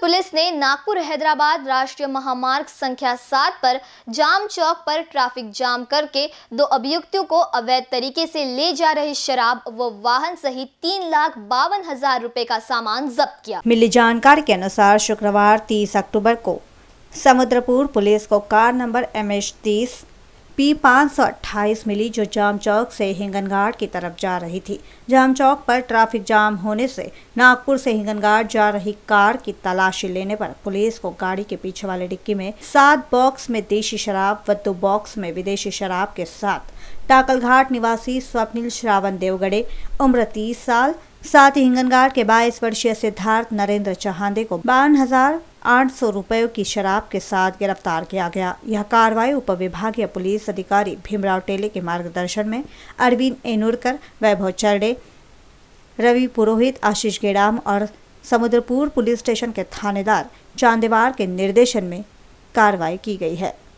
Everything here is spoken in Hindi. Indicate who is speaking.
Speaker 1: पुलिस ने नागपुर हैदराबाद राष्ट्रीय महामार्ग संख्या सात पर जाम चौक पर ट्रैफिक जाम करके दो अभियुक्तों को अवैध तरीके से ले जा रही शराब व वाहन सहित तीन लाख बावन हजार रूपए का सामान जब्त किया
Speaker 2: मिली जानकारी के अनुसार शुक्रवार तीस अक्टूबर को समुद्रपुर पुलिस को कार नंबर एम एच तीस पी पाँच सौ अट्ठाईस मिली जो जाम चौक से हिंगनघाट की तरफ जा रही थी जाम चौक पर ट्रैफिक जाम होने से नागपुर से हिंगनघाट जा रही कार की तलाशी लेने पर पुलिस को गाड़ी के पीछे वाले डिक्की में सात बॉक्स में देशी शराब व दो बॉक्स में विदेशी शराब के साथ टाकलघाट निवासी स्वप्निल श्रावण देवगढ़े उम्र तीस साल साथ ही हिंगनघाट के बाईस वर्षीय सिद्धार्थ नरेंद्र चौहान को बावन हजार आठ सौ रुपये की शराब के साथ गिरफ्तार किया गया यह कार्रवाई उप विभागीय पुलिस अधिकारी भीमराव टेले के मार्गदर्शन में अरविंद एनुरकर वैभव चरडे रवि पुरोहित आशीष गेडाम और समुद्रपुर पुलिस स्टेशन के थानेदार चांदेवार के निर्देशन में कार्रवाई की गई है